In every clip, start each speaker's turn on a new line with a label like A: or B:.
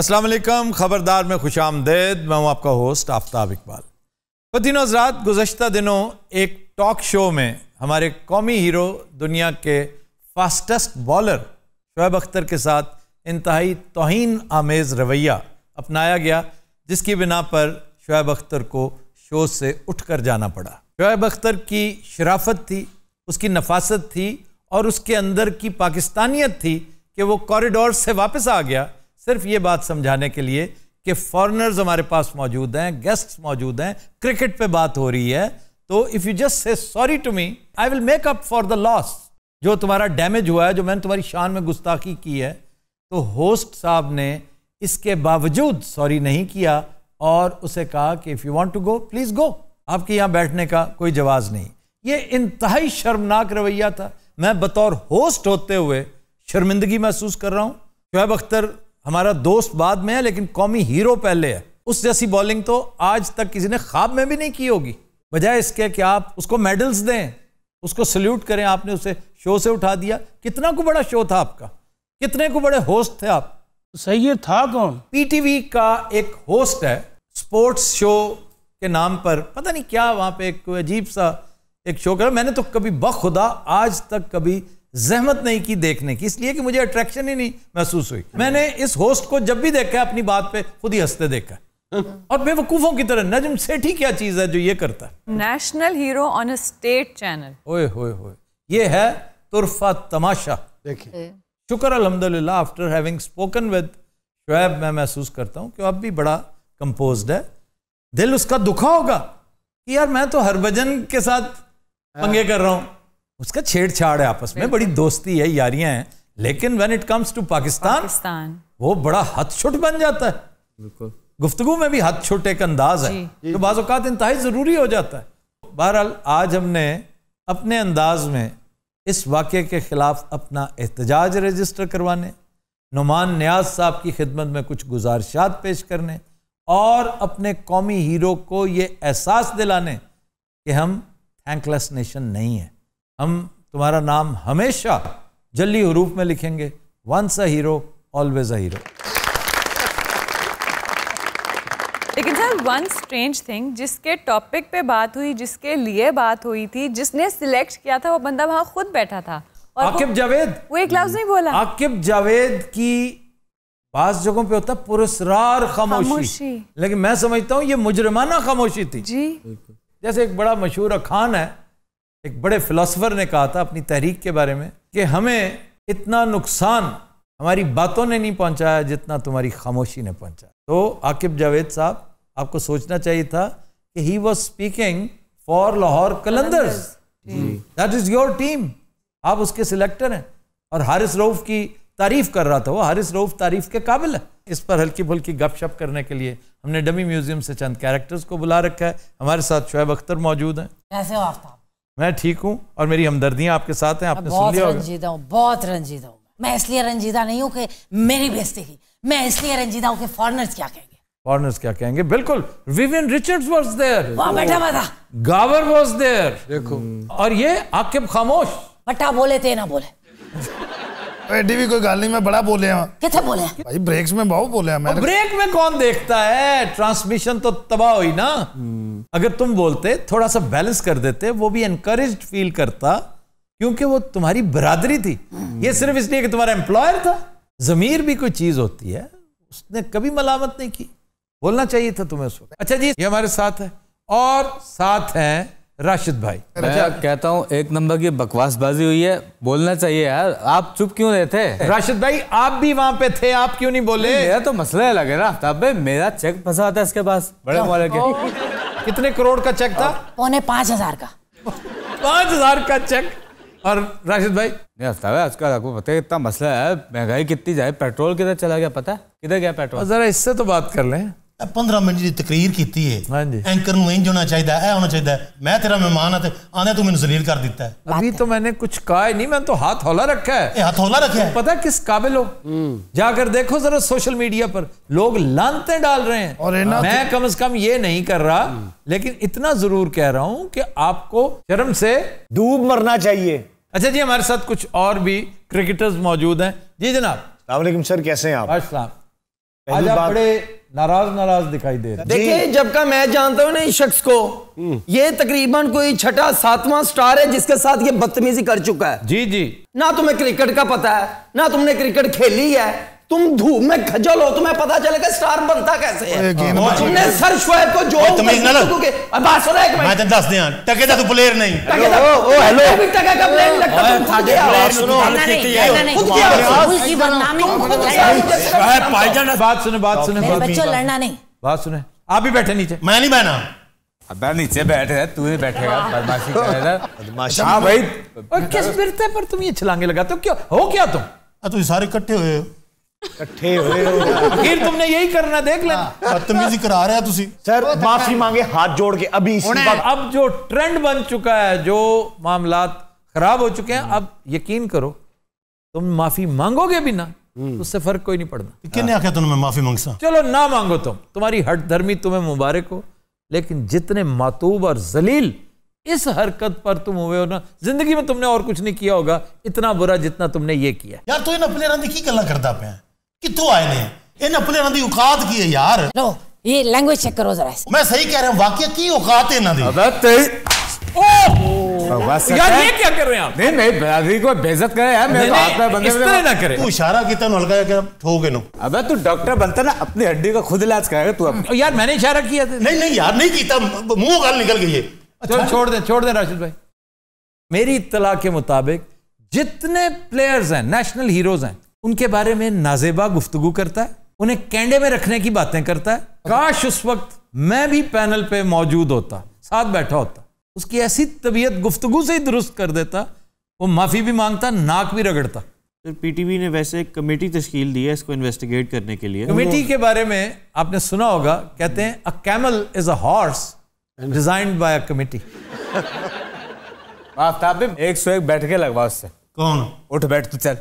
A: असलम ख़बरदार में खुश आमदेद मैं हूँ आपका होस्ट आफ्ताब इकबाल फतिन हजरात गुजशत दिनों एक टॉक शो में हमारे कौमी हीरो दुनिया के फास्टेस्ट बॉलर शुएब अख्तर के साथ इंतहाई तोहन आमेज़ रवैया अपनाया गया जिसकी बिना पर शुएब अख्तर को शो से उठ कर जाना पड़ा शुएब अख्तर की शराफत थी उसकी नफासत थी और उसके अंदर की पाकिस्तानियत थी कि वो कॉरिडोर से वापस आ गया सिर्फ ये बात समझाने के लिए कि फॉरनर्स हमारे पास मौजूद हैं गेस्ट मौजूद हैं क्रिकेट पे बात हो रही है तो if you just say sorry to me I will make up for the loss जो तुम्हारा डैमेज हुआ है जो मैंने तुम्हारी शान में गुस्ताखी की है तो होस्ट साहब ने इसके बावजूद सॉरी नहीं किया और उसे कहा कि if you want to go please go आपके यहाँ बैठने का कोई जवाब नहीं ये इंतहाई शर्मनाक रवैया था मैं बतौर होस्ट होते हुए शर्मिंदगी महसूस कर रहा हूँ शोएब अख्तर हमारा दोस्त बाद में है लेकिन कौमी हीरो पहले है उस जैसी बॉलिंग तो आज तक किसी ने ख्वाब में भी नहीं की होगी बजाय इसके कि आप उसको मेडल्स दें उसको सल्यूट करें आपने उसे शो से उठा दिया कितना को बड़ा शो था आपका कितने को बड़े होस्ट थे आप सही है था कौन पीटीवी का एक होस्ट है स्पोर्ट्स शो के नाम पर पता नहीं क्या वहाँ पे एक अजीब सा एक शो कर मैंने तो कभी बखुदा आज तक कभी जहमत नहीं की देखने की इसलिए कि मुझे अट्रैक्शन ही नहीं महसूस हुई मैंने इस होस्ट को जब भी देखा अपनी बात पे खुद ही हंसते देखा और बेवकूफों की तरह नजम सेठी क्या चीज है जो ये करता है national hero on a state channel ओए होए होए ये है तुरफा तमाशा देखिए शुक्र अलहमदिल्ला after having spoken with Shoaib मैं महसूस करता हूँ कि अब भी बड़ा कंपोज है दिल उसका दुखा होगा कि यार मैं तो हरभजन के साथ पंगे हाँ। कर रहा हूँ उसका छेड़छाड़ है आपस में बड़ी दोस्ती है यारियां हैं लेकिन when it comes to Pakistan वो बड़ा हथछुट बन जाता है बिल्कुल गुफ्तगु में भी हथ छुट का अंदाज है तो बाज़ात इंतहा ज़रूरी हो जाता है बहरहाल आज हमने अपने अंदाज में इस वाक़े के ख़िलाफ़ अपना एहतजाज रजिस्टर करवाने नुमान न्याज साहब की खिदमत में कुछ गुजारशात पेश करने और अपने कौमी हीरो को ये एहसास दिलाने कि हम थैंकलेस नेशन नहीं है हम तुम्हारा नाम हमेशा जल्दी हरूफ में लिखेंगे once a hero always a hero लेकिन सर वन स्ट्रेंज थिंग जिसके टॉपिक पे बात हुई जिसके लिए बात हुई थी जिसने सिलेक्ट किया था वो बंदा वहां खुद बैठा था और आकिब जावेद वो एक लफ्ज नहीं बोला आकिब जावेद की बास जगहों पे होता पुरस्कार खामोशी।, खामोशी लेकिन मैं समझता हूँ ये मुजरमाना खामोशी थी जी जैसे एक बड़ा मशहूर अखान है एक बड़े फिलासफ़र ने कहा था अपनी तहरीक के बारे में कि हमें इतना नुकसान हमारी बातों ने नहीं पहुंचाया जितना तुम्हारी खामोशी ने पहुंचाया तो आकिब जावेद साहब आपको सोचना चाहिए था कि he was speaking for Lahore Qalandars
B: that
A: is your team आप उसके सिलेक्टर हैं और हारिस रऊफ की तारीफ कर रहा था वो हारिस रऊफ तारीफ के काबिल है इस पर हल्की फुल्की गपशप करने के लिए हमने डमी म्यूजियम से चंद कैरेक्टर्स को बुला रखा है हमारे साथ शुएब अख्तर मौजूद हैं कैसे हो मैं ठीक हूँ और मेरी हमदर्दियाँ आपके साथ हैं आपने सुन लिया रंजीदा
C: हूँ बहुत रंजीदा हूँ मैं इसलिए रंजीदा नहीं हूँ कि मेरी बेइज्जती की मैं इसलिए रंजीदा हूँ कि फॉरनर्स क्या कहेंगे
A: फॉरनर्स क्या कहेंगे बिल्कुल विवियन रिचर्ड्स वाज देयर वहां बैठा हुआ था गावर वाज देयर देखो और ये आकिब खामोश बट्टा बोले थे ना बोले बेटी भी कोई गाल नहीं मैं बड़ा बोले हाँ कितने बोले भाई ब्रेक्स में बहुत बोले हैं मैंने ब्रेक में कौन देखता है ट्रांसमिशन तो तबाह हुई ना अगर तुम बोलते थोड़ा सा बैलेंस कर देते वो भी एनकरेज्ड फील करता क्योंकि वो तुम्हारी बरादरी थी ये सिर्फ इसलिए कि तुम्हारा एम्प्लॉयर था जमीर भी कोई चीज होती है उसने कभी मलामत नहीं की बोलना चाहिए था तुम्हें उस अच्छा जी ये हमारे साथ है और साथ हैं राशिद भाई
D: मैं अच्छा। कहता हूँ एक नंबर की बकवासबाजी हुई है बोलना चाहिए यार आप चुप क्यों रहे थे राशिद भाई आप भी वहाँ पे थे आप क्यों नहीं बोले मेरा तो मसला अलग है ना तब भाई मेरा चेक फंसा था इसके पास बड़े मोहल्ले के कितने करोड़ का चेक था पौने
A: पाँच हजार का पाँच हजार का
D: चेक और राशिद भाई नहीं आफ्ताब आजकल आपको पता है इतना मसला है महंगाई कितनी जाए पेट्रोल किधर चला गया पता है किधर गया पेट्रोल जरा इससे तो बात कर लें 15 ਮਿੰਟ ਦੀ ਤਕਰੀਰ ਕੀਤੀ ਹੈ ਹਾਂਜੀ ਐਂਕਰ ਨੂੰ ਇੰਜ ਹੋਣਾ ਚਾਹੀਦਾ ਹੈ ਇਹ ਹੋਣਾ ਚਾਹੀਦਾ ਮੈਂ
A: ਤੇਰਾ ਮਹਿਮਾਨ ਹਾਂ ਤੇ ਆਨੇ ਤੂੰ ਮੈਨੂੰ ਜ਼ਲੀਲ ਕਰ ਦਿੱਤਾ ਹੈ ਅਭੀ ਤਾਂ ਮੈਨੇ ਕੁਝ ਕਹਾ ਨਹੀਂ ਮੈਂ ਤਾਂ ਹੱਥ ਹੌਲਾ ਰੱਖਾ है ਇਹ ਹੱਥ ਹੌਲਾ ਰੱਖਿਆ ਪਤਾ किस ਕਾਬਿਲ ਹੋ ਜਾ ਕੇ ਦੇਖੋ जरा सोशल मीडिया पर लोग ਲਾਂਤੇ डाल रहे हैं और मैं कम अज कम ये नहीं कर रहा लेकिन इतना जरूर कह रहा हूँ कि आपको शर्म से डूब मरना चाहिए अच्छा जी हमारे साथ कुछ और भी क्रिकेटर्स मौजूद हैं जी जनाब सर कैसे हैं आप आज आप बड़े नाराज नाराज दिखाई दे रहे देखिए
B: जब का मैं जानता हूँ ना इस शख्स को हम्म। ये तकरीबन कोई छठा सातवां स्टार है जिसके साथ ये बदतमीजी कर चुका है जी जी ना तुम्हें क्रिकेट का पता है ना तुमने क्रिकेट खेली है तुम धूप में खजल हो तुम्हें पता चलेगा स्टार बनता कैसे है और तुमने सर शोएब को जो तुम्हें गलत अब सुना एक दस
D: दिया टके तू प्लेयर नहीं ओ हेलो अभी टके का प्लेयर लगता तुम गया सुनो खुद
C: बात सुने बात सुने बच्चों
D: लड़ना नहीं बात सुने आप भी बैठे नीचे मैं नहीं बहना अब नीचे बैठे है तू ही बैठेगा बदमाशी रहा
A: बदमाशी हां भाई किस फिरते पर तुम ये छलांगे लगाते हो क्यों हो क्या तुम तू तो सारे इकट्ठे हुए हो फिर तुमने यही करना
D: देख लेना हाँ, बदतमीजी करा रहे हो सर अच्छा माफी मांगे हाथ जोड़ के अभी अब
A: जो ट्रेंड बन चुका है जो मामला खराब हो चुके हैं अब यकीन करो तुम माफी मांगोगे भी ना हम्म। उससे फर्क कोई नहीं पड़ना ਕਿੰਨੇ ਆਖਿਆ ਤੁਹਾਨੂੰ माफी मांग चलो ना मांगो तुम तुम्हारी हट धर्मी तुम्हें मुबारक हो लेकिन जितने मातूब और जलील इस हरकत पर तुम हुए हो ना जिंदगी में तुमने और कुछ नहीं किया होगा इतना बुरा जितना तुमने ये किया यार तो इन अपने रंग की ਕੀ करता पे है कितों आए ने इन अपने की औकात की है
D: यार
C: लो ये लैंग्वेज चेक करो जरा
D: मैं सही कह रहा हूं वाकई की औकात है इन्हों यार ये क्या कर रहे हैं आप नहीं नहीं को बेइज्जत करे यार मेरे हाथ में बंदे इस तरह ना करे तू इशारा क्या ठोके नो अबे तू डॉक्टर बनता ना अपनी हड्डी का
A: खुद इलाज करेगा तू यार मैंने इशारा किया था नहीं नहीं यार नहीं किया मुंह निकल गई है अच्छा। छोड़ दे छोड़ दे राशिद भाई मेरी इतला के मुताबिक जितने प्लेयर्स हैं नेशनल हीरोज हैं उनके बारे में नाजेबा गुफ्तगु करता है उन्हें कैंडे में रखने की बातें करता है काश उस वक्त मैं भी पैनल पे मौजूद होता साथ बैठा होता उसकी ऐसी तबीयत गुफ्तगु से ही दुरुस्त कर देता वो माफ़ी भी मांगता नाक भी रगड़ता सर
B: पीटीवी ने वैसे एक कमेटी तश्ल दी है इसको इन्वेस्टिगेट करने के लिए कमेटी के
A: बारे में आपने सुना होगा कहते हैं a camel is a horse designed by a committee एक सौ एक बैठ के लगवा उससे कौन उठ बैठ तू
D: चल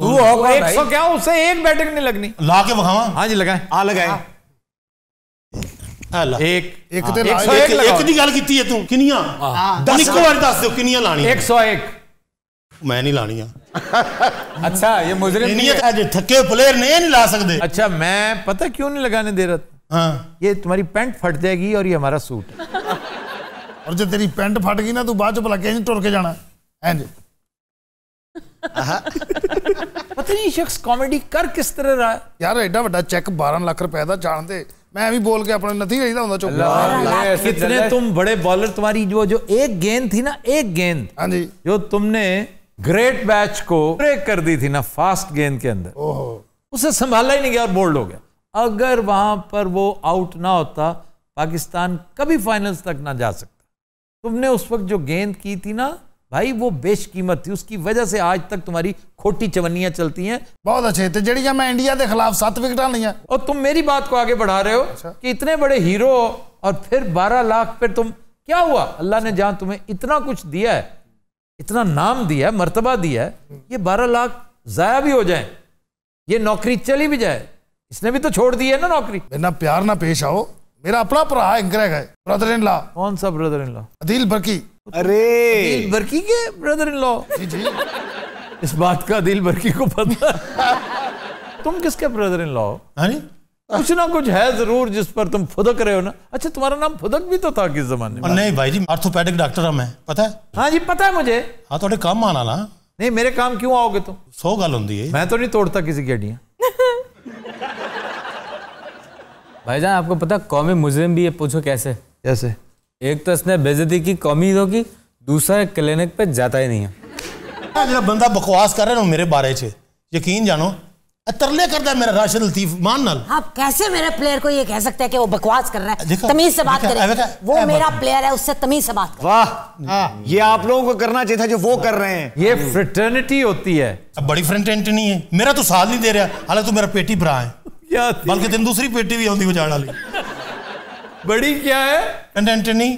D: तू होगा एक सौ क्या उससे एक बैटिंग नहीं लगनी ला के बखावा हाँ जी लगाए आ लगाए ਇੱਕ ਇੱਕ ਤੇ ਇੱਕ ਇੱਕ ਦੀ ਗੱਲ ਕੀਤੀ ਹੈ ਤੂੰ ਕਿੰਨੀਆਂ 10 ਇੱਕ ਵਾਰ ਦੱਸ ਦਿਓ ਕਿੰਨੀਆਂ ਲਾਣੀਆਂ 101 ਮੈਂ ਨਹੀਂ ਲਾਣੀਆਂ
A: अच्छा ये मुजरिम नहीं है थके प्लेयर नहीं ला सकते अच्छा मैं पता क्यों नहीं लगाने दे रहा हाँ ये तुम्हारी पैंट फट जाएगी और ये हमारा सूट और जब
C: तेरी पैंट फट गई ना तू बाद चो भला कैसे टुर के जाना है जी पता नहीं शख्स कॉमेडी कर किस तरह रहा यार एडा वा चेक बारह 12 रुपए का जान दे मैं भी बोल के अपने नथी रही था चुप कितने
A: तुम बड़े बॉलर तुम्हारी जो जो एक गेंद थी ना एक गेंद हाँ जी जो तुमने ग्रेट बैच को ब्रेक कर दी थी ना फास्ट गेंद के अंदर ओहो उसे संभाला ही नहीं गया और बोल्ड हो गया अगर वहां पर वो आउट ना होता पाकिस्तान कभी फाइनल्स तक ना जा सकता तुमने उस वक्त जो गेंद की थी ना ਭਾਈ ਉਹ ਬੇਸ਼ਕੀਮਤ थी उसकी वजह से आज तक तुम्हारी खोटी ਚਵੰਨੀਆਂ चलती हैं बहुत ਬਹੁਤ ਅੱਛੇ ਤੇ ਜਿਹੜੀਆਂ ਮੈਂ ਇੰਡੀਆ ਦੇ ਖਿਲਾਫ 7 ਵਿਕਟਾਂ ਲਈਆਂ ਔਰ ਤੁਮ ਮੇਰੀ ਬਾਤ ਕੋ ਆਗੇ ਬੜਾ ਰਹੇ ਹੋ कि इतने बड़े हीरो और फिर बारह लाख पर तुम क्या हुआ अल्लाह ने जहां तुम्हें इतना कुछ दिया है इतना नाम दिया है मरतबा दिया है ये बारह लाख जया भी हो जाए ये नौकरी चली भी जाए इसने भी तो छोड़ दी है ना नौकरी ना प्यार ना पेश आओ मेरा अपना भरा एंकर है ब्रदर इन ला कौन सा ब्रदर इन ला अदिल बरकी अरे बरकी के ब्रदर इन लॉ इस बात का दिल बरकी को पता तुम किसके ब्रदर इन लॉ कुछ ना कुछ है जरूर जिस पर तुम फुदक रहे हो ना अच्छा तुम्हारा नाम फुदक भी तो था किस जमाने में नहीं भाई जी आर्थोपेडिक
D: डॉक्टर हम हैं पता है हाँ जी पता है मुझे हाँ थोड़े काम आना ना नहीं मेरे काम क्यों आओगे तुम सौ गल होंगी मैं तो नहीं तोड़ता किसी की हड्डियाँ जान आपको पता कौमी मुजरिम भी ये पूछो कैसे कैसे एक तो इसने बेजती की कमी दो की दूसरा क्लिनिक पे जाता ही नहीं है जरा बंदा बकवास कर रहे ना मेरे बारे से यकीन जानो तरले करता है मेरा राशिद लतीफ मान नाल
C: आप कैसे मेरे प्लेयर को ये कह सकते हैं कि वो बकवास कर रहा है तमीज से बात करें वो मेरा प्लेयर है उससे तमीज से बात
B: वाह हाँ। ये आप लोगों को करना चाहिए था जो वो कर रहे हैं
A: ये फ्रेटर्निटी होती है
D: अब बड़ी फ्रेटर्निटी नहीं है मेरा तो साथ नहीं दे रहा हालांकि तू तो मेरा पेटी भरा है बल्कि तेन दूसरी पेटी भी आती हो जाने वाली बड़ी क्या है एंटनी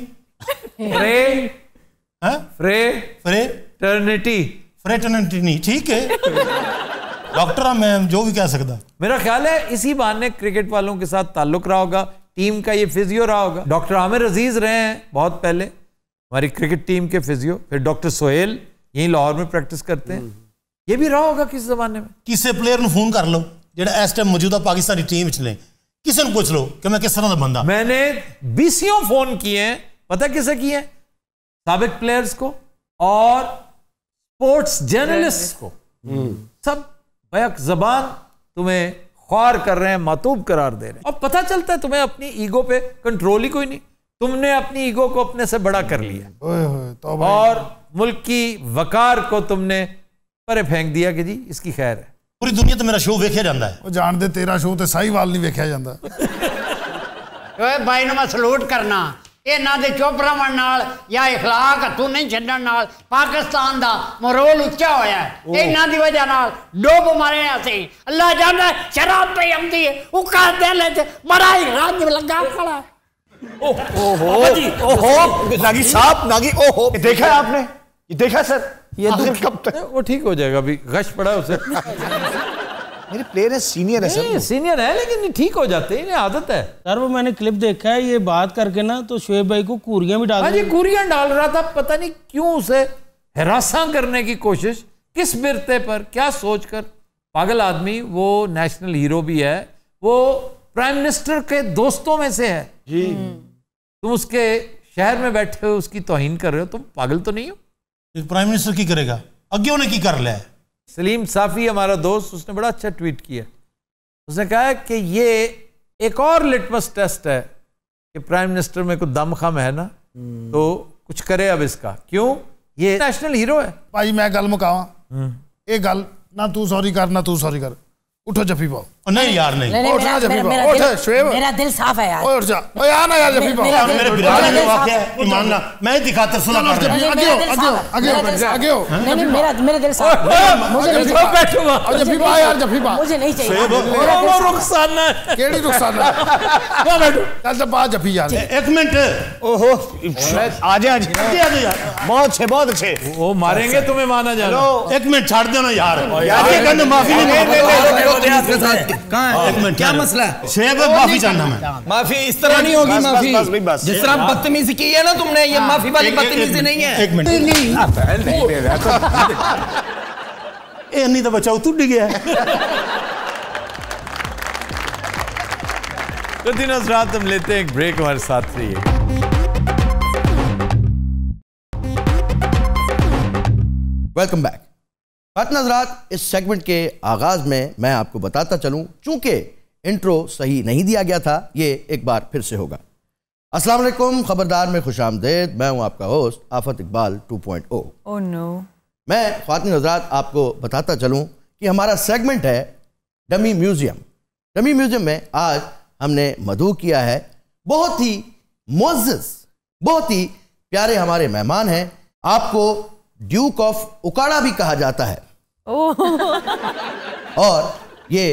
D: हाँ? फ्रे फ्रे फ्रे टर्निटी फ्रे टर्निटी ठीक है
A: डॉक्टर हाँ, मैं जो भी कह सकता मेरा ख्याल है इसी बार ने क्रिकेट वालों के साथ ताल्लुक रहा होगा टीम का ये फिजियो रहा होगा डॉक्टर आमिर अजीज रहे हैं बहुत पहले हमारी क्रिकेट टीम के फिजियो फिर डॉक्टर सोहेल यही लाहौर में प्रैक्टिस करते हैं ये भी रहा
D: होगा किस जमाने में किसी प्लेयर ने फोन कर लो जो इस टाइम मौजूदा पाकिस्तानी टीम चले किसी
A: पूछ लो कि मैं किस तरह का बंदा मैंने बीसियों फोन किए पता किसे किए सबक प्लेयर्स को और स्पोर्ट्स जर्नलिस्ट को सब बैक जबान तुम्हें ख्वार कर रहे हैं मातूब करार दे रहे हैं और पता चलता है तुम्हें अपनी ईगो पे कंट्रोल ही कोई नहीं तुमने अपनी ईगो को अपने से बड़ा कर लिया तो और मुल्क की वकार को तुमने परे फेंक दिया कि जी इसकी खैर है पूरी दुनिया तो मेरा शो वेख्या जाता है
C: जान तेरा शो तो साहिवाल नहीं वेख्या जाता बाई ना सल्यूट करना इन्हों चुप रवन या इखलाक हथू नहीं छन पाकिस्तान का मरोल उच्चा होया इन्हों की वजह
B: डुब मरे असं अल्लाह जाना शराब पे आती है वो कर दिल मरा ही रंग लगा खड़ा
D: ओ, ओ, ओ, ओ, ओ, ओ, ओ,
A: ओ, ओ, देखा आपने देखा सर ये आखिर हाँ, तो कब तक वो ठीक हो जाएगा अभी गश पड़ा उसे मेरे प्लेयर है सीनियर है सर सीनियर है लेकिन ठीक हो जाते हैं इन्हें
D: आदत है सर वो मैंने क्लिप देखा है ये बात करके ना तो शुएब भाई को कुरिया भी डाल हाँ जी कूरियां डाल
A: रहा था पता नहीं क्यों उसे हरासा करने की कोशिश किस बिरते पर क्या सोचकर पागल आदमी वो नेशनल हीरो भी है वो प्राइम मिनिस्टर के दोस्तों में से है जी तुम उसके शहर में बैठे हो उसकी तोहिन कर रहे हो तुम पागल तो नहीं हो प्राइम मिनिस्टर की करेगा अज्ञों ने की कर लिया है सलीम साफी हमारा दोस्त उसने बड़ा अच्छा ट्वीट किया उसने कहा कि ये एक और लिटमस टेस्ट है कि प्राइम मिनिस्टर में कुछ दम खम है ना हम्म। तो कुछ करे अब इसका क्यों ये नेशनल हीरो है भाई मैं गल मुकावा ये हम्म। गल
C: ना तू सॉरी कर ना तू सॉरी कर उठो जफी पाओ
D: नहीं यार नहीं उठ ना उठ
C: मेरा दिल साफ है यार उठ जा ओ यार ना यार मेरे बिरादर वाकया ईमान ना मैं
D: दिखाता सुना कर आगे आगे आगे आगे नहीं नहीं मेरा
C: मेरा दिल साफ मुझे नहीं चाहिए बैठो और यार मुझे नहीं चाहिए ओ केड़ी
D: बैठो चल तो बात जफी यार एक मिनट ओहो आ जा आ जा बहुत अच्छे बहुत अच्छे वो मारेंगे तुम्हें माना जाना एक मिनट छाड़ देना यार यार ये माफी नहीं कहाँ क्या मसला माफी मैं माफी इस तरह नहीं होगी माफी जिस तरह हाँ। बदतमीजी की है ना तुमने ये हाँ। माफी वाली बदतमीजी नहीं है एक मिनट हाँ, ए नहीं तो बचाओ तू डिग गया
A: तो रात हम लेते हैं एक ब्रेक हमारे साथ रहिए
B: वेलकम बैक बात नजरात इस सेगमेंट के आगाज़ में मैं आपको बताता चलूँ चूंकि इंट्रो सही नहीं दिया गया था ये एक बार फिर से होगा अस्सलाम वालेकुम खबरदार में खुश आमदेद मैं हूँ आपका host Aftab Iqbal 2.0 point o no oh मैं खातिन हजरात आपको बताता चलूँ कि हमारा सेगमेंट है डमी म्यूज़ियम डमी म्यूज़ियम में आज हमने मधु किया है बहुत ही मोज़ बहुत ही प्यारे हमारे मेहमान हैं आपको ड्यूक ऑफ उकाड़ा भी कहा जाता है और ये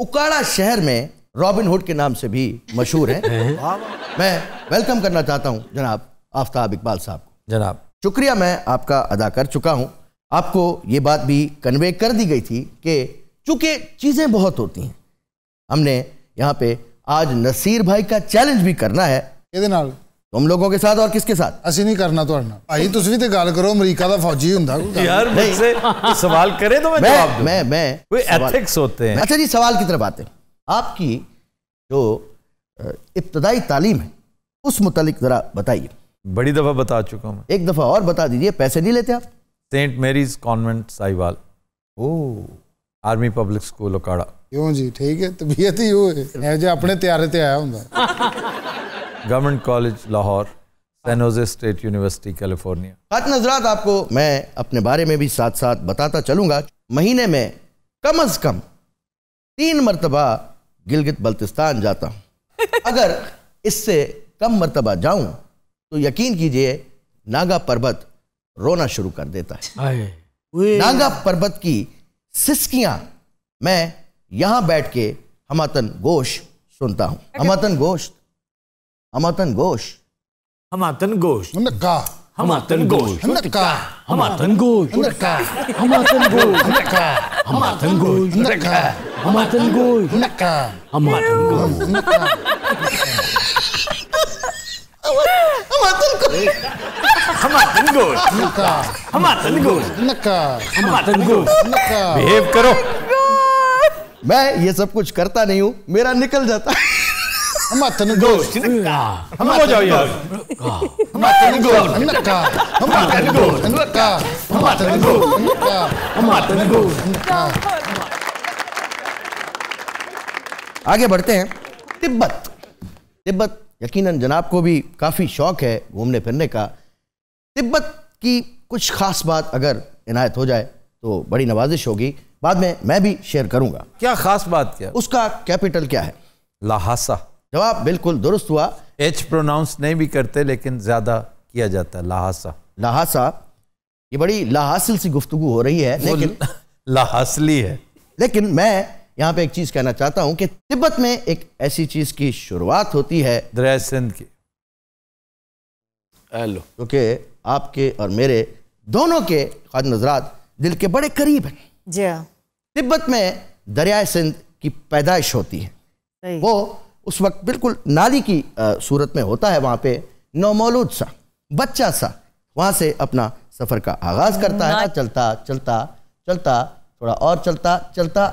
B: उकाड़ा शहर में रॉबिन हुड के नाम से भी मशहूर है मैं वेलकम करना चाहता हूँ जनाब आफ्ताब इकबाल साहब को जनाब शुक्रिया मैं आपका अदा कर चुका हूँ आपको ये बात भी कन्वे कर दी गई थी कि चूंकि चीज़ें बहुत होती हैं हमने यहाँ पे आज नसीर भाई का चैलेंज भी करना है तुम लोगों के साथ और किसके साथ ਸਾਥ नहीं
C: करना भाई ਤੁਹਾਡਾ ਭਾਈ ਤੁਸੀਂ ਤੇ ਗੱਲ ਕਰੋ ਅਮਰੀਕਾ ਦਾ ਫੌਜੀ ਹੁੰਦਾ
A: सवाल करे तो मैं जवाब मैं मैं एथिक्स होते हैं अच्छा
B: जी सवाल की तरफ आते हैं आपकी जो इब्तदाई तालीम है उस मुतलिक ज़रा बताइए
A: बड़ी दफ़ा बता चुका हूँ
B: एक दफ़ा और बता दीजिए पैसे नहीं लेते आप
A: सेंट मेरीज कॉन्वेंट साहिवाल ओ आर्मी पब्लिक स्कूल ओकाड़ा
C: क्यों जी ठीक है तबीयत ही हो अपने
B: त्यारे ते आया हूँ government college Lahore San Jose state university California सात नजरात आपको मैं अपने बारे में भी साथ साथ बताता चलूंगा महीने में कम अज कम तीन मरतबा गिलगित बल्तिस्तान जाता हूँ अगर इससे कम मरतबा जाऊं तो यकीन कीजिए नागा पर्वत रोना शुरू कर देता है नागा पर्वत की सिस्कियां मैं यहाँ बैठ के हमातन गोश सुनता हूँ हमातन गोश्त हमातन गोश हमातन गोश नक्का हमातन गोश नक्का हमातन गोश नक्का हमातन गोश नक्का
C: हमातन गोश नक्का हमातन गोश नक्का हमातन गोश नक्का
D: हमातन गोश हमातन गोश नक्का हमातन गोश
B: नक्का हमातन गोश
D: नक्का बिहेव करो
B: मैं ये सब कुछ करता नहीं हूँ मेरा निकल जाता है आगे बढ़ते हैं तिब्बत तिब्बत यकीनन जनाब को भी काफ़ी शौक है घूमने फिरने का तिब्बत की कुछ खास बात अगर इनायत हो जाए तो बड़ी नवाजिश होगी बाद में मैं भी शेयर करूंगा क्या खास बात क्या उसका कैपिटल क्या है लाहासा जवाब बिल्कुल दुरुस्त हुआ एच प्रोनाउंस नहीं भी करते लेकिन ज़्यादा किया जाता है लहासा लहासा ये बड़ी लाहासिल सी गुफ्तु हो रही है लेकिन लाहासली है लेकिन मैं यहाँ पे एक चीज़ कहना चाहता हूँ कि तिब्बत में एक ऐसी चीज़ की शुरुआत होती है सिंध की हेलो क्योंकि आपके और मेरे दोनों के खाद नजरात दिल के बड़े करीब हैं जी हाँ। तिब्बत में दरिया सिंध की पैदाइश होती है वो उस वक्त बिल्कुल नाली की सूरत में होता है वहाँ पे नौमौलूद सा बच्चा सा वहाँ से अपना सफ़र का आगाज़ करता है चलता चलता चलता थोड़ा और चलता चलता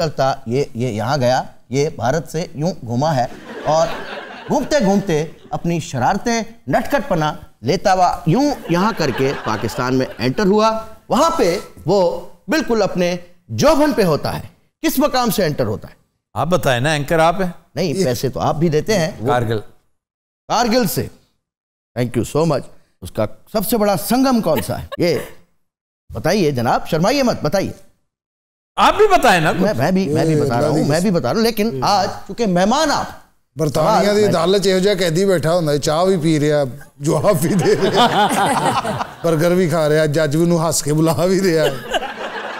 B: चलता ये ये यहाँ गया ये भारत से यूँ घुमा है और घूमते घूमते अपनी शरारतें नटखटपना लेता हुआ यूँ यहाँ करके पाकिस्तान में एंटर हुआ वहाँ पे वो बिल्कुल अपने जौभन पे होता है किस मकाम से एंटर होता है आप बताए ना एंकर आप है नहीं पैसे तो आप भी देते हैं कारगिल कारगिल से थैंक यू सो मच उसका सबसे बड़ा संगम कौन सा है ये बताइए जनाब शर्माइए मत बताइए आप भी बताए ना मैं मैं भी मैं भी बता रहा हूँ मैं भी बता रहा हूँ लेकिन आज चूंकि मेहमान आप
C: ਬਰਤਾਨੀਆ ਦੀ ਅਦਾਲਤ कैदी बैठा ਕੈਦੀ ਬੈਠਾ ਹੁੰਦਾ ਚਾਹ ਵੀ ਪੀ ਰਿਹਾ ਜਵਾਬ भी ਦੇ ਰਿਹਾ ਬਰਗਰ भी ਖਾ ਰਿਹਾ ਜੱਜ भी ਨੂੰ ਹੱਸ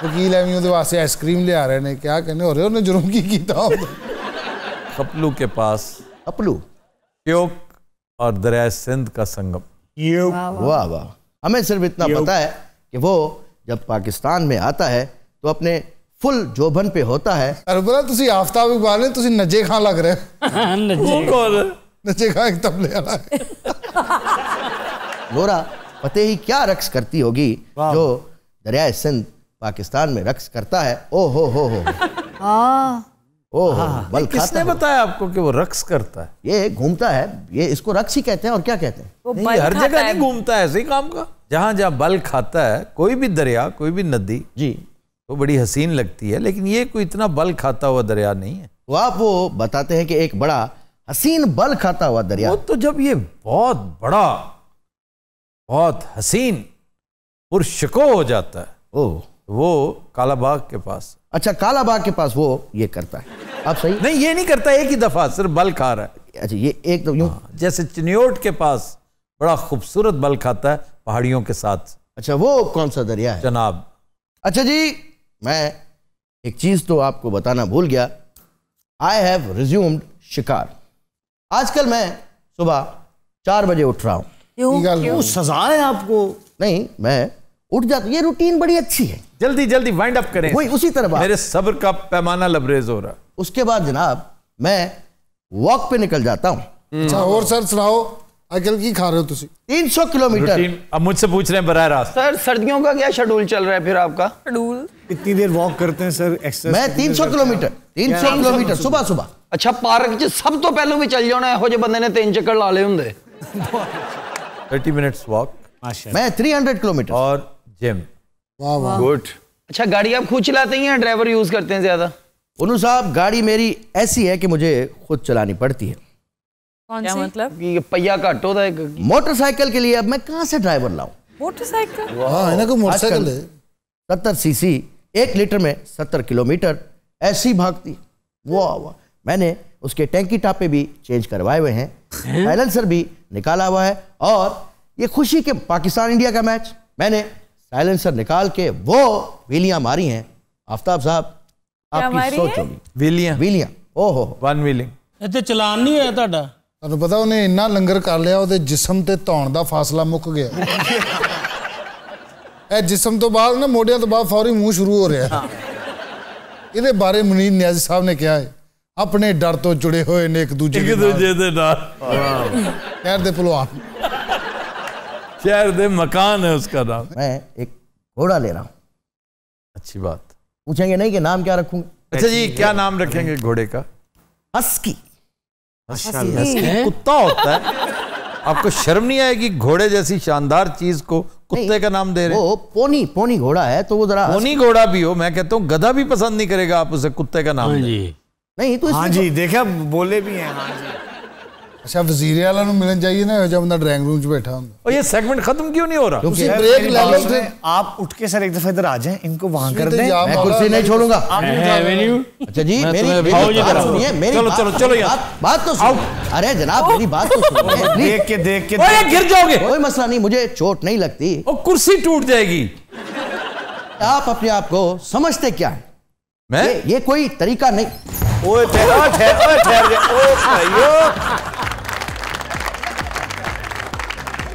C: ਵਕੀਲ ਐਵੇਂ ਉਹਦੇ ਵਾਸਤੇ ਆਈਸਕ੍ਰੀਮ ਲਿਆ रहे ਨੇ क्या कहने हो रहे उन्हें जुर्म की किया
A: कपलू
B: के पास कपलू प्योग और दरिया सिंध का संगम वाह वाह हमें सिर्फ इतना पता है कि वो जब पाकिस्तान में आता है तो अपने फुल जोबन पे होता है अरबरा तुसी आफताब इकबाल ने तुसी नजे खान लग
C: रहे हाँ, नजे कौन नजे खान एक तबले वाला
B: लोरा पते ही क्या रक्स करती होगी जो दरिया सिंध पाकिस्तान में रक्स करता है ओ हो हो हो ओ हाँ, हाँ। बल किसने बताया आपको कि वो रक्स करता है ये घूमता है ये इसको रक्स ही कहते हैं और क्या कहते हैं हर जगह नहीं
A: घूमता है ऐसे काम का जहाँ जहाँ बल खाता है कोई भी दरिया कोई भी नदी जी
B: तो बड़ी हसीन लगती है लेकिन
A: ये कोई इतना बल खाता हुआ दरिया नहीं है
B: तो आप वो बताते हैं कि एक बड़ा हसीन बल खाता हुआ दरिया तो जब ये बहुत बड़ा बहुत हसीन पुरशको हो जाता है ओह वो कालाबाग के पास अच्छा कालाबाग के पास वो ये करता है आप सही नहीं ये नहीं करता एक ही दफ़ा
A: सिर्फ बल खा रहा है अच्छा ये एक तो यूं हाँ, जैसे चिन्योट के पास बड़ा खूबसूरत बल
B: खाता है पहाड़ियों के साथ अच्छा वो कौन सा दरिया है जनाब अच्छा जी मैं एक चीज़ तो आपको बताना भूल गया आई हैव रिज्यूम्ड शिकार आजकल मैं सुबह चार बजे उठ रहा हूँ सजा है आपको नहीं मैं उठ जाते ये रूटीन बड़ी अच्छी है जल्दी जल्दी वाइंड अप करें वही उसी तरह मेरे सब्र का पैमाना लबरेज हो रहा उसके बाद जनाब मैं वॉक पे निकल जाता हूँ हम्म। अच्छा, और सर सुनाओ अकल की खा रहे हो तुम तीन सौ किलोमीटर
A: अब मुझसे पूछ रहे हैं बरह रास्त
B: सर सर्दियों का क्या शेड्यूल चल रहा है फिर आपका शेड्यूल कितनी
A: देर वॉक करते हैं सर एक्सरसाइज मैं तीन सौ किलोमीटर तीन सौ किलोमीटर सुबह सुबह अच्छा पार्क सब तो पहले भी चल जाना है जो बंदे ने तीन चक्कर ला ले होंगे
B: थर्टी 30 वॉक मैं थ्री 300 ਕਿਲੋਮੀਟਰ ਔਰ जिम वाह वाह गुड अच्छा गाड़ी आप खुद चलाते हैं या ड्राइवर यूज करते हैं ज्यादा उनु साहब गाड़ी मेरी ऐसी है कि मुझे खुद चलानी पड़ती है कौन क्या सी? मतलब कि पहिया का टोदा एक मोटरसाइकिल के लिए अब मैं कहां से ड्राइवर लाऊं मोटरसाइकिल हाँ, वाह कोई मोटरसाइकिल है सत्तर सीसी एक लीटर में सत्तर किलोमीटर ऐसी भागती वाह वाह मैंने उसके टैंकी टापे भी चेंज करवाए हुए हैं बैलेंसर भी निकाला हुआ है और ये खुशी के पाकिस्तान इंडिया का मैच मैंने साइलेंसर निकाल के वो वीलियाँ मारी हैं आफ्ताब साहब आपकी सोच होगी वीलियाँ वीलियाँ ਓਹੋ ਵਨ ਵੀਲਿੰਗ
C: ਇੱਥੇ ਚਲਾਨ ਨਹੀਂ ਹੋਇਆ ਤੁਹਾਡਾ ਤੁਹਾਨੂੰ ਪਤਾ ਉਹਨੇ ਇੰਨਾ ਲੰਗਰ ਕਰ ਲਿਆ ਉਹਦੇ ਜਿਸਮ ਤੇ ਧੌਣ ਦਾ ਫਾਸਲਾ ਮੁੱਕ ਗਿਆ ਐ ਜਿਸਮ ਤੋਂ ਬਾਅਦ ਨਾ ਮੋਢਿਆਂ ਤੋਂ ਬਾਅਦ ਫੌਰੀ ਮੂੰਹ ਸ਼ੁਰੂ ਹੋ ਰਿਹਾ ਇਹਦੇ ਬਾਰੇ ਮਨੀਰ ਨਿਆਜ਼ੀ ਸਾਹਿਬ ਨੇ ਕਿਹਾ ਹੈ ਆਪਣੇ ਡਰ ਤੋਂ ਜੁੜੇ ਹੋਏ
A: ਨੇ ਇੱਕ ਦੂਜੇ ਦੇ ਨਾਲ ਇੱਕ ਦੂਜੇ ਦੇ ਨਾਲ शहर दे मकान है उसका नाम मैं एक घोड़ा ले रहा हूँ अच्छी बात
B: पूछेंगे नहीं कि नाम क्या रखूंगा अच्छा जी क्या नाम रखेंगे घोड़े का हस्की
A: अच्छा, हस्की कुत्ता होता है आपको शर्म नहीं आएगी घोड़े जैसी शानदार चीज को कुत्ते का नाम दे रहे वो पोनी पोनी घोड़ा है तो वो जरा पोनी घोड़ा भी हो मैं कहता हूँ गधा भी पसंद नहीं करेगा आप उसे कुत्ते का नाम हाँ जी नहीं तो हाँ जी तो- देखा बोले भी हैं हाँ जी
C: अच्छा वजीर आला ਨੂੰ जाइए ना ਨਾ बंद ਬੰਦਾ रूम ਰੂਮ 'ਚ ਬੈਠਾ ਹੁੰਦਾ ਉਹ ਇਹ ਸੈਗਮੈਂਟ ਖਤਮ ਕਿਉਂ
A: रहा ਤੁਸੀਂ ब्रेक ले लो से
D: आप उठ के सर एक दफा इधर आ जाएं इनको वहां कर दें
A: मैं कुर्सी नहीं छोड़ूंगा अच्छा जी मेरी बात चलो चलो चलो यार बात तो सुनो
B: अरे जनाब मेरी बात तो सुनो देख के देख के ओए गिर जाओगे कोई मसला नहीं मुझे चोट नहीं लगती ओ कुर्सी टूट जाएगी आप अपने आप को समझते क्या है मैं ये कोई तरीका नहीं ओए ठहर ठहर ठहर ओए भाइयों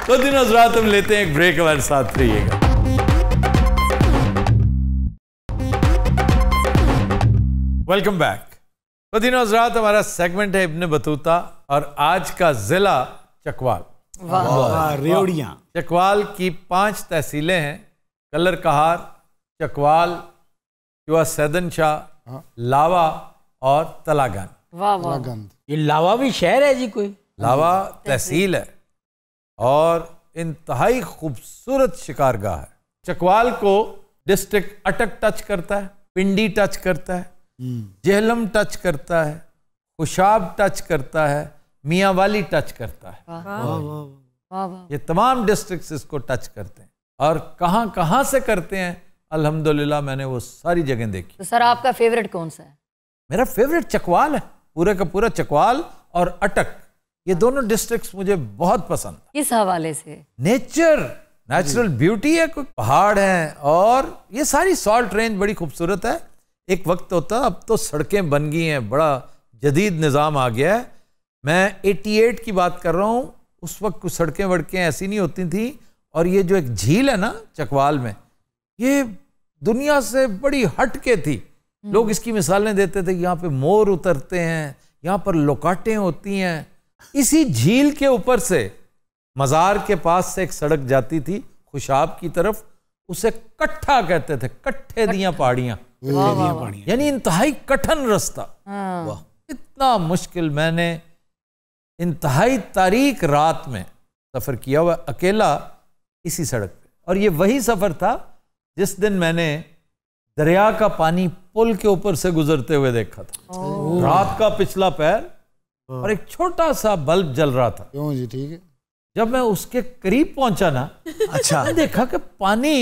B: तो दिन रात
A: हम लेते हैं एक ब्रेक हमारे साथ रहिएगा वेलकम बैक तो दिन रात हमारा सेगमेंट है इब्ने बतूता और आज का जिला चकवाल रेवड़िया चकवाल की पांच तहसीलें हैं कलर कहार चकवाल युवा सैदन शाह हाँ। लावा और तलागन ये लावा भी शहर है जी कोई लावा तहसील है और इंतहाई खूबसूरत शिकारगाह है चकवाल को डिस्ट्रिक्ट अटक टच करता है पिंडी टच करता है जहलम टच करता है खुशाब टच करता है मियाँ वाली टच करता है वाँ। वाँ। वाँ। ये तमाम डिस्ट्रिक्ट इसको टच करते हैं और कहाँ कहाँ से करते हैं अल्हम्दुलिल्लाह मैंने वो सारी जगह देखी
B: तो सर आपका फेवरेट कौन सा है
A: मेरा फेवरेट चकवाल है पूरे का पूरा चकवाल और अटक ये हाँ। दोनों डिस्ट्रिक्ट्स मुझे बहुत पसंद
B: इस हवाले से
A: नेचर नेचुरल ब्यूटी है कोई पहाड़ हैं और ये सारी सॉल्ट रेंज बड़ी खूबसूरत है एक वक्त होता अब तो सड़कें बन गई हैं बड़ा जदीद निज़ाम आ गया है मैं 88 की बात कर रहा हूँ उस वक्त कुछ सड़कें वड़कें ऐसी नहीं होती थी और ये जो एक झील है ना चकवाल में ये दुनिया से बड़ी हट के थी हम्म। लोग इसकी मिसालें देते थे यहाँ पे मोर उतरते हैं यहाँ पर लोकाटें होती हैं इसी झील के ऊपर से मज़ार के पास से एक सड़क जाती थी खुशाब की तरफ उसे कट्ठा कहते थे कट्ठे दिया पहाड़ियां यानी इंतहाई कठिन रास्ता हाँ। इतना मुश्किल मैंने इंतहाई तारीख रात में सफ़र किया हुआ अकेला इसी सड़क पे और ये वही सफ़र था जिस दिन मैंने दरिया का पानी पुल के ऊपर से गुजरते हुए देखा था रात का पिछला पैर और एक छोटा सा बल्ब जल रहा था क्यों जी ठीक है जब मैं उसके करीब पहुंचा ना अच्छा मैं देखा कि पानी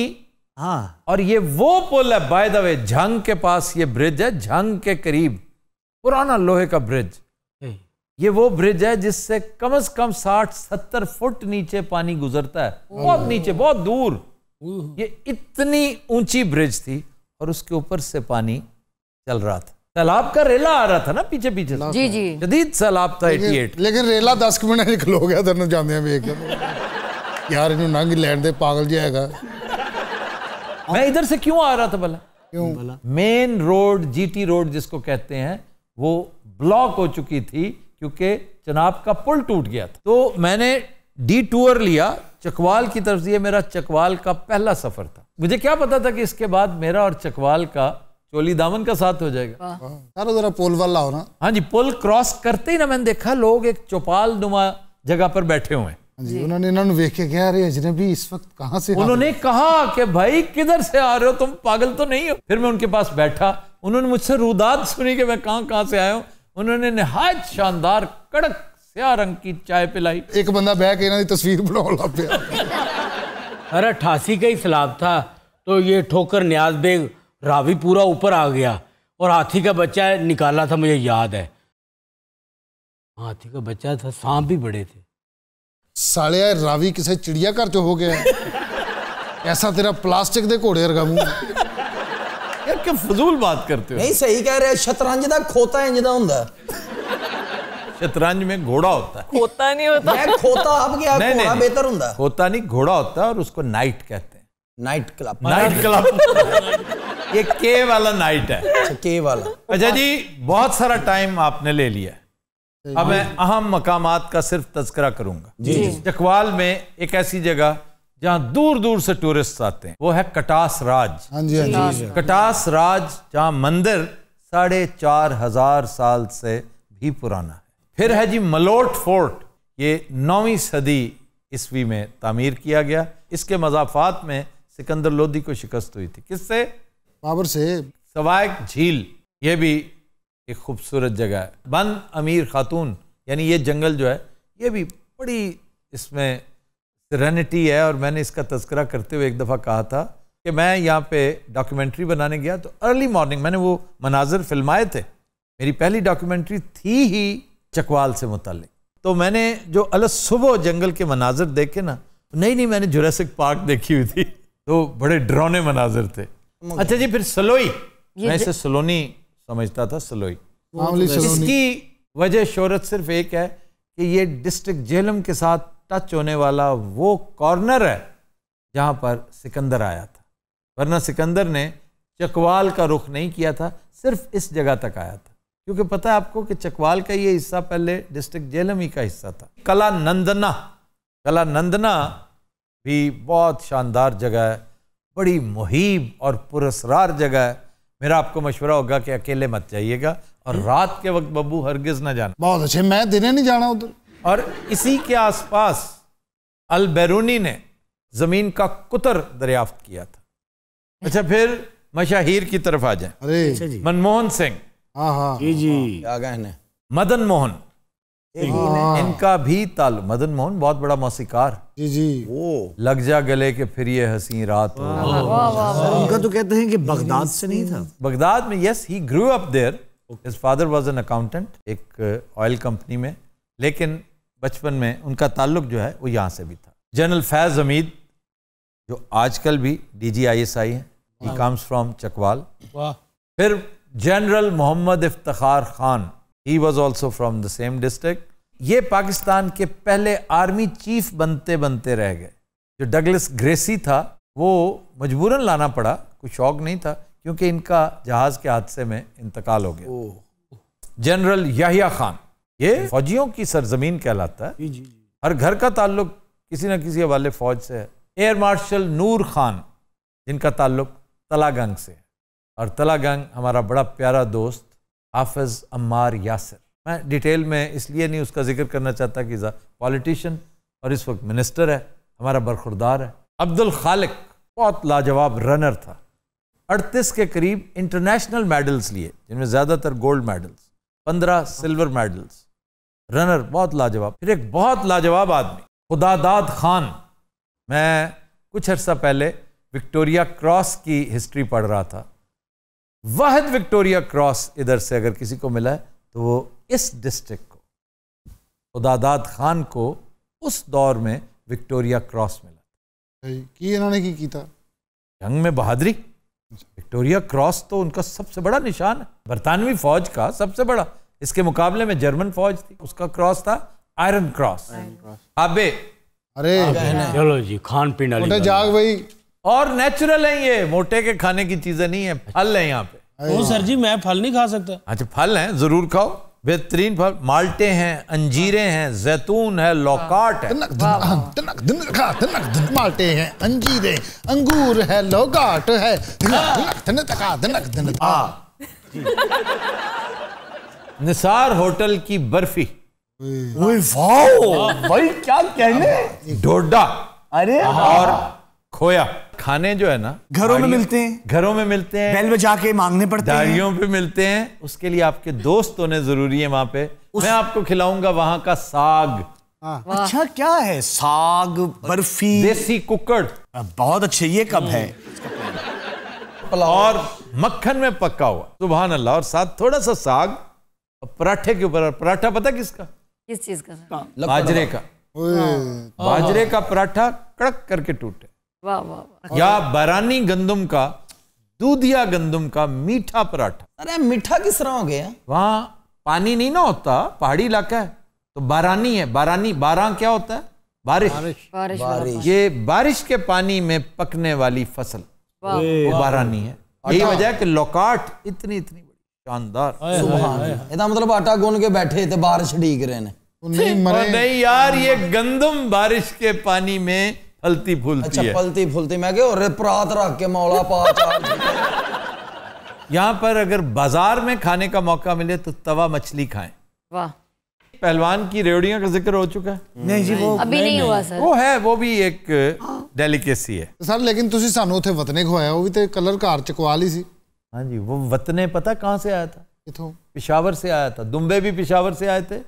A: हाँ और ये वो पुल है बाय द वे झंग के पास ये ब्रिज है झंग के करीब पुराना लोहे का ब्रिज ये वो ब्रिज है जिससे कम से कम साठ सत्तर फुट नीचे पानी गुजरता है बहुत नीचे बहुत दूर ये इतनी ऊंची ब्रिज थी और उसके ऊपर से पानी चल रहा था सैलाब का रेला आ रहा था ना पीछे पीछे जी जी जदीद सैलाब था एटी एट
C: लेकिन रेला दस ਕਿ ਮਿੰਟ ਨਿਕਲ गया ਗਿਆ जाने भी ਵੇਖ
A: यार इन नंघ ਨੰਗ दे पागल ਪਾਗਲ ਜਿਹਾ मैं इधर से क्यों आ रहा था भला क्यों मेन रोड जीटी रोड जिसको कहते हैं वो ब्लॉक हो चुकी थी क्योंकि चनाब का पुल टूट गया था तो मैंने डी टूर लिया चकवाल की तरफ से मेरा चकवाल का पहला सफर था मुझे क्या पता था कि इसके बाद मेरा और चकवाल का चोली दामन का साथ हो जाएगा हाँ, यार जरा पोल वाला हो ना हाँ जी पोल क्रॉस करते ही ना मैंने देखा लोग एक चौपाल नुमा जगह पर बैठे हुए हाँ
C: उन्होंने इन्होंने अजनबी इस वक्त कहाँ से उन्होंने
A: कहा कि भाई किधर से आ रहे हो तुम पागल तो नहीं हो फिर मैं उनके पास बैठा उन्होंने मुझसे रुदात सुनी कि मैं कहाँ कहाँ से आया हूँ उन्होंने नहाय शानदार कड़क स्या रंग की चाय पिलाई एक बंदा बह के इन्होंने तस्वीर बना लग
B: अरे अठासी का ही सलाब था तो ये ठोकर न्याज बेग रावी पूरा ऊपर आ गया और हाथी का बच्चा निकाला था मुझे याद है
C: हाथी का बच्चा था सांप भी बड़े थे साले रावी किसे चिड़ियाघर चो हो गया ऐसा तेरा प्लास्टिक दे घोड़े मुंह यार क्या
A: फजूल बात करते हो नहीं सही कह रहे हैं शतरंज ਦਾ खोता इंज ਦਾ ਹੁੰਦਾ शतरंज में घोड़ा होता है खोता नहीं होता मैं खोता अब क्या घोड़ा बेहतर होता खोता नहीं घोड़ा होता और उसको नाइट कहते नाइट क्लब नाइट क्लब ये के वाला नाइट है के अच्छा, वाला अच्छा जी बहुत सारा टाइम आपने ले लिया अब मैं अहम मकाम का सिर्फ तस्करा करूंगा जी चकवाल में एक ऐसी जगह जहाँ दूर दूर से टूरिस्ट आते हैं वो है कटास राज हाँ जी हाँ जी कटास राज जहाँ मंदिर साढ़े चार हजार साल से भी पुराना है फिर है जी मलोट फोर्ट ये नौवीं सदी ईस्वी में तामीर किया गया इसके मजाफात में सिकंदर लोधी को शिकस्त हुई थी किससे बाबर से सवायक झील ये भी एक खूबसूरत जगह है बंद अमीर खातून यानी ये जंगल जो है ये भी बड़ी इसमें सरेनिटी है और मैंने इसका तस्करा करते हुए एक दफ़ा कहा था कि मैं यहाँ पे डॉक्यूमेंट्री बनाने गया तो अर्ली मॉर्निंग मैंने वो मनाजर फिल्माए थे मेरी पहली डॉक्यूमेंट्री थी ही चकवाल से मुतल तो मैंने जो अलग सुबह जंगल के मनाजर देखे ना नहीं नहीं मैंने जुरासिक पार्क देखी हुई थी तो बड़े ड्रोने मनाजिर थे अच्छा जी फिर सलोई मैं इसे सलोनी समझता था सलोई तो इसकी वजह शोहरत सिर्फ एक है कि ये डिस्ट्रिक्ट जेलम के साथ टच होने वाला वो कॉर्नर है जहां पर सिकंदर आया था वरना सिकंदर ने चकवाल का रुख नहीं किया था सिर्फ इस जगह तक आया था क्योंकि पता है आपको कि चकवाल का ये हिस्सा पहले डिस्ट्रिक्ट जेलम ही का हिस्सा था कला नंदना कला नंदना भी बहुत शानदार जगह है बड़ी मुहिब और पुरसरार जगह है मेरा आपको मशवरा होगा कि अकेले मत जाइएगा और हम्म। रात के वक्त बब्बू हरगिज ना जाना बहुत अच्छे
C: मैं दिन नहीं जाना उधर
A: और इसी के आसपास अल बैरूनी ने ज़मीन का कुतर दरियाफ्त किया था अच्छा फिर मशाहिर की तरफ आ जाए अच्छा मनमोहन सिंह हाँ, हाँ। जी जी आ गए मदन मोहन हाँ। इनका भी ताल मदन मोहन बहुत बड़ा मौसीकार जी जी वो लग जा गले के फिर ये हसी रात उनका तो कहते हैं कि बगदाद से नहीं था बगदाद में yes he grew up there his father was an accountant एक ऑयल uh, कंपनी में लेकिन बचपन में उनका ताल्लुक जो है वो यहाँ से भी था जनरल फैज हमीद जो आजकल भी D G I S I हैं ही कम्स फ्रॉम चकवाल फिर general Mohammad Iftikhar Khan he was also from the same district ये पाकिस्तान के पहले आर्मी चीफ बनते बनते रह गए जो डगलस ग्रेसी था वो मजबूरन लाना पड़ा कोई शौक नहीं था क्योंकि इनका जहाज के हादसे में इंतकाल हो गया जनरल याहिया खान ये फौजियों की सरजमीन कहलाता है हर घर का ताल्लुक किसी न किसी वाले फौज से है एयर मार्शल नूर खान जिनका ताल्लुक तलागंग से है और तलागंग हमारा बड़ा प्यारा दोस्त हाफज अम्मार यासर मैं डिटेल में इसलिए नहीं उसका जिक्र करना चाहता कि पॉलिटिशियन और इस वक्त मिनिस्टर है हमारा बरखुरदार है अब्दुल खालिक बहुत लाजवाब रनर था अड़तीस के करीब इंटरनेशनल मेडल्स लिए जिनमें ज़्यादातर गोल्ड मेडल्स पंद्रह सिल्वर मेडल्स रनर बहुत लाजवाब फिर एक बहुत लाजवाब आदमी खुदादाद खान मैं कुछ अर्सा पहले विक्टोरिया क्रॉस की हिस्ट्री पढ़ रहा था वाहद विक्टोरिया क्रॉस इधर से अगर किसी को मिला है तो वो इस डिस्ट्रिक्ट को उदादाद खान को उस दौर में विक्टोरिया क्रॉस मिला की इन्होंने की, की था जंग में बहादुरी विक्टोरिया क्रॉस तो उनका सबसे बड़ा निशान है बरतानवी फौज का सबसे बड़ा इसके मुकाबले में जर्मन फौज थी उसका क्रॉस था आयरन क्रॉस आबे अरे चलो जी खान
D: पीना जाग
A: भाई और नेचुरल है ये मोटे के खाने की चीजें नहीं है फल है यहाँ पे ओ सर जी मैं फल नहीं खा सकता अच्छा फल है जरूर खाओ बेहतरीन फल माल्टे हैं अंजीरे हैं जैतून है लोकाट है
C: तनक माल्टे हैं अंजीरे अंगूर है लोकाट है हाँ।
A: निसार होटल की बर्फी भाई
D: क्या कहने
A: डोडा हाँ। अरे और खोया खाने जो है ना घरों में मिलते हैं घरों में मिलते हैं बेल बजा के मांगने पड़ते हैं दाड़ियों पे मिलते हैं उसके लिए आपके दोस्त होने जरूरी है वहां पे मैं आपको खिलाऊंगा वहां का साग हाँ। अच्छा क्या है साग बर्फी देसी कुकड़ बहुत अच्छे ये कब है और मक्खन में पक्का हुआ सुबह अल्लाह और साथ थोड़ा सा साग पराठे के ऊपर पराठा पता किसका किस चीज का हाँ, बाजरे का बाजरे का पराठा कड़क करके टूटे वाह वाह या बारानी गंदम का दूधिया गंदम का मीठा पराठा अरे मीठा किस तरह हो गया वहां पानी नहीं ना होता पहाड़ी इलाका है तो बारानी है बारानी बारा क्या होता है बारिश बारिश, बारिश, बारिश। ये बारिश के पानी में पकने वाली फसल वो बारानी है यही वजह है कि लोकाट इतनी इतनी बड़ी शानदार मतलब आटा गुन के बैठे थे बारिश डीक रहे नहीं, नहीं यार ये गंदम बारिश के पानी में फलती फूलती अच्छा, है फलती फूलती मैं और प्रात रख के मौला पा यहाँ पर अगर बाजार में खाने का मौका मिले तो तवा मछली खाएं वाह पहलवान की रेवड़ियों का जिक्र हो चुका है नहीं जी वो अभी नहीं, नहीं हुआ सर वो है वो भी एक डेलिकेसी हाँ। है सर लेकिन तुसी ਸਾਨੂੰ थे वतने ਖਵਾਇਆ ਉਹ ਵੀ ਤੇ ਕਲਰ ਘਰ ਚ सी हाँ जी वो वतने पता कहाँ से आया था पिशावर से आया था दुम्बे भी पिशावर से आए थे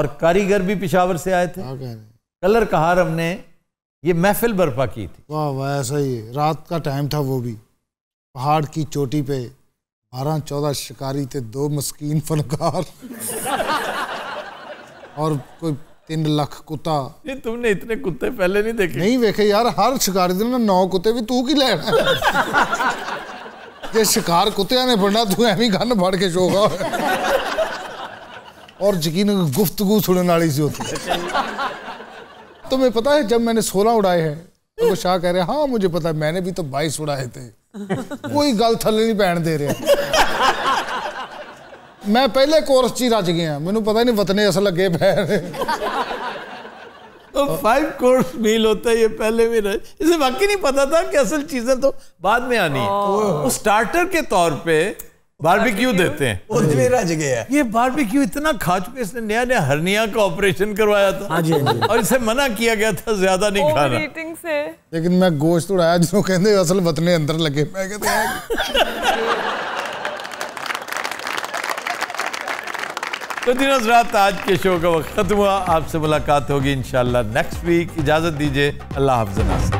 A: और कारीगर भी पिशावर से आए थे कलर कहार हमने ये महफिल बर्पा की थी वाह वाह ऐसा ही रात का टाइम था वो भी पहाड़ की चोटी पे
C: बारह चौदह शिकारी थे दो मस्किन फनकार और कोई तीन लाख कुत्ता ये तुमने इतने कुत्ते पहले नहीं देखे नहीं देखे यार हर शिकारी दिन नौ कुत्ते भी तू की लैना ये शिकार कुत्तिया ने बनना तू एवं गन फड़ के शोगा और यकीन गुफ्तगु सुनने वाली सी होती तुम्हें पता है जब मैंने सोलह उड़ाए हैं तो वो शाह कह रहे हाँ मुझे पता है मैंने भी तो बाईस उड़ाए थे कोई गल थले नहीं पहन दे रहे मैं पहले कोर्स ची रच गया मैं पता नहीं वतने
A: असल लगे पैर तो फाइव कोर्स मील होता है ये पहले भी रह इसे बाकी नहीं पता था कि असल चीज़ें तो बाद में आनी वो तो स्टार्टर के तौर पे बारबेक्यू देते हैं वो मेरा जगह है ये बारबेक्यू इतना खा चुके इसने नया नया हरनिया का ऑपरेशन करवाया था हाँ जी, हाँ जी। और इसे मना किया गया था ज्यादा नहीं खाना
C: से लेकिन मैं गोश्त उड़ाया जो कहते असल वतने अंदर लगे मैं कहते
A: तो दिन रात आज के शो का वक्त खत्म हुआ आपसे मुलाकात होगी इन नेक्स्ट वीक इजाज़त दीजिए अल्लाह हाफ